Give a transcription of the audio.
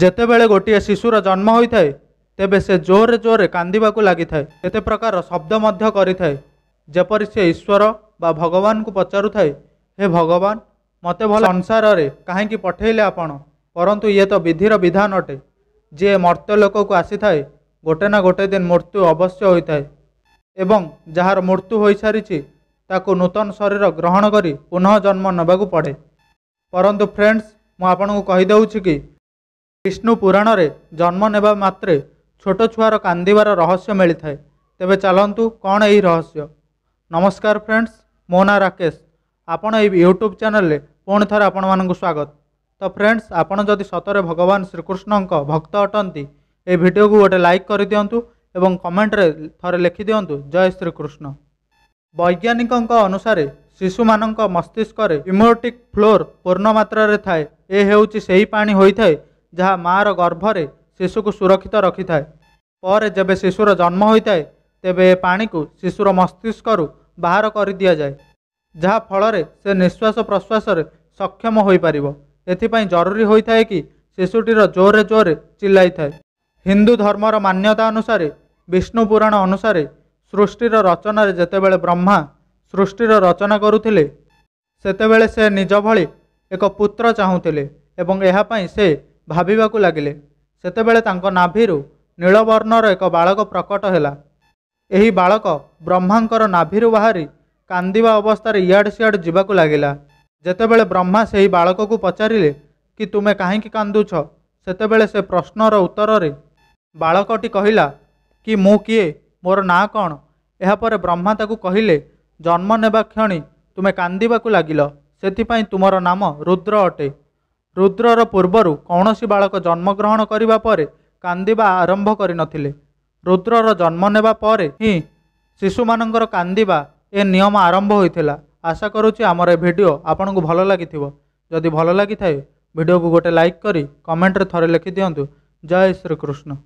ଯେତେବେଳେ ଗୋଟିଏ ଶିଶୁର ଜନ୍ମ ହୋଇଥାଏ ତେବେ ସେ ଜୋରରେ ଜୋରରେ କାନ୍ଦିବାକୁ ଲାଗିଥାଏ କେତେ ପ୍ରକାର ଶବ୍ଦ ମଧ୍ୟ କରିଥାଏ ଯେପରି ସେ ଈଶ୍ୱର ବା ଭଗବାନଙ୍କୁ ପଚାରୁଥାଏ ହେ ଭଗବାନ ମୋତେ ଭଲ ସଂସାରରେ କାହିଁକି ପଠେଇଲେ ଆପଣ ପରନ୍ତୁ ଇଏ ତ ବିଧିର ବିଧାନ ଅଟେ ଯିଏ ମର୍ତ୍ତ୍ୟ ଲୋକକୁ ଆସିଥାଏ ଗୋଟେ ନା ଗୋଟେ ଦିନ ମୃତ୍ୟୁ ଅବଶ୍ୟ ହୋଇଥାଏ ଏବଂ ଯାହାର ମୃତ୍ୟୁ ହୋଇସାରିଛି ତାକୁ ନୂତନ ଶରୀର ଗ୍ରହଣ କରି ପୁନଃ ଜନ୍ମ ନେବାକୁ ପଡ଼େ ପରନ୍ତୁ ଫ୍ରେଣ୍ଡସ୍ ମୁଁ ଆପଣଙ୍କୁ କହିଦେଉଛି କି ବିଷ୍ଣୁ ପୁରାଣରେ ଜନ୍ମ ନେବା ମାତ୍ରେ ଛୋଟ ଛୁଆର କାନ୍ଦିବାର ରହସ୍ୟ ମିଳିଥାଏ ତେବେ ଚାଲନ୍ତୁ କ'ଣ ଏହି ରହସ୍ୟ ନମସ୍କାର ଫ୍ରେଣ୍ଡସ୍ ମୋ ନାଁ ରାକେଶ ଆପଣ ଏହି ୟୁଟ୍ୟୁବ୍ ଚ୍ୟାନେଲରେ ପୁଣି ଥରେ ଆପଣମାନଙ୍କୁ ସ୍ୱାଗତ ତ ଫ୍ରେଣ୍ଡସ୍ ଆପଣ ଯଦି ସତରେ ଭଗବାନ ଶ୍ରୀକୃଷ୍ଣଙ୍କ ଭକ୍ତ ଅଟନ୍ତି ଏହି ଭିଡ଼ିଓକୁ ଗୋଟେ ଲାଇକ୍ କରିଦିଅନ୍ତୁ ଏବଂ କମେଣ୍ଟରେ ଥରେ ଲେଖିଦିଅନ୍ତୁ ଜୟ ଶ୍ରୀକୃଷ୍ଣ ବୈଜ୍ଞାନିକଙ୍କ ଅନୁସାରେ ଶିଶୁମାନଙ୍କ ମସ୍ତିଷ୍କରେ ଇମ୍ୟୁନିଟିକ୍ ଫ୍ଲୋର୍ ପୂର୍ଣ୍ଣ ମାତ୍ରାରେ ଥାଏ ଏ ହେଉଛି ସେହି ପାଣି ହୋଇଥାଏ ଯାହା ମାଆର ଗର୍ଭରେ ଶିଶୁକୁ ସୁରକ୍ଷିତ ରଖିଥାଏ ପରେ ଯେବେ ଶିଶୁର ଜନ୍ମ ହୋଇଥାଏ ତେବେ ଏ ପାଣିକୁ ଶିଶୁର ମସ୍ତିଷ୍କରୁ ବାହାର କରିଦିଆଯାଏ ଯାହାଫଳରେ ସେ ନିଶ୍ୱାସ ପ୍ରଶ୍ୱାସରେ ସକ୍ଷମ ହୋଇପାରିବ ଏଥିପାଇଁ ଜରୁରୀ ହୋଇଥାଏ କି ଶିଶୁଟିର ଜୋରରେ ଜୋରରେ ଚିଲାଇଥାଏ ହିନ୍ଦୁ ଧର୍ମର ମାନ୍ୟତା ଅନୁସାରେ ବିଷ୍ଣୁ ପୁରାଣ ଅନୁସାରେ ସୃଷ୍ଟିର ରଚନାରେ ଯେତେବେଳେ ବ୍ରହ୍ମା ସୃଷ୍ଟିର ରଚନା କରୁଥିଲେ ସେତେବେଳେ ସେ ନିଜ ଭଳି ଏକ ପୁତ୍ର ଚାହୁଁଥିଲେ ଏବଂ ଏହା ପାଇଁ ସେ ଭାବିବାକୁ ଲାଗିଲେ ସେତେବେଳେ ତାଙ୍କ ନାଭିରୁ ନୀଳବର୍ଣ୍ଣର ଏକ ବାଳକ ପ୍ରକଟ ହେଲା ଏହି ବାଳକ ବ୍ରହ୍ମାଙ୍କର ନାଭିରୁ ବାହାରି କାନ୍ଦିବା ଅବସ୍ଥାରେ ଇଆଡ଼େ ସିଆଡ଼େ ଯିବାକୁ ଲାଗିଲା ଯେତେବେଳେ ବ୍ରହ୍ମା ସେହି ବାଳକକୁ ପଚାରିଲେ କି ତୁମେ କାହିଁକି କାନ୍ଦୁଛ ସେତେବେଳେ ସେ ପ୍ରଶ୍ନର ଉତ୍ତରରେ ବାଳକଟି କହିଲା କି ମୁଁ କିଏ ମୋର ନାଁ କ'ଣ ଏହାପରେ ବ୍ରହ୍ମା ତାକୁ କହିଲେ ଜନ୍ମ ନେବା କ୍ଷଣି ତୁମେ କାନ୍ଦିବାକୁ ଲାଗିଲ ସେଥିପାଇଁ ତୁମର ନାମ ରୁଦ୍ର ଅଟେ ରୁଦ୍ରର ପୂର୍ବରୁ କୌଣସି ବାଳକ ଜନ୍ମଗ୍ରହଣ କରିବା ପରେ କାନ୍ଦିବା ଆରମ୍ଭ କରିନଥିଲେ ରୁଦ୍ରର ଜନ୍ମ ନେବା ପରେ ହିଁ ଶିଶୁମାନଙ୍କର କାନ୍ଦିବା ଏ ନିୟମ ଆରମ୍ଭ ହୋଇଥିଲା ଆଶା କରୁଛି ଆମର ଏ ଭିଡ଼ିଓ ଆପଣଙ୍କୁ ଭଲ ଲାଗିଥିବ ଯଦି ଭଲ ଲାଗିଥାଏ ଭିଡ଼ିଓକୁ ଗୋଟେ ଲାଇକ୍ କରି କମେଣ୍ଟରେ ଥରେ ଲେଖିଦିଅନ୍ତୁ ଜୟ ଶ୍ରୀକୃଷ୍ଣ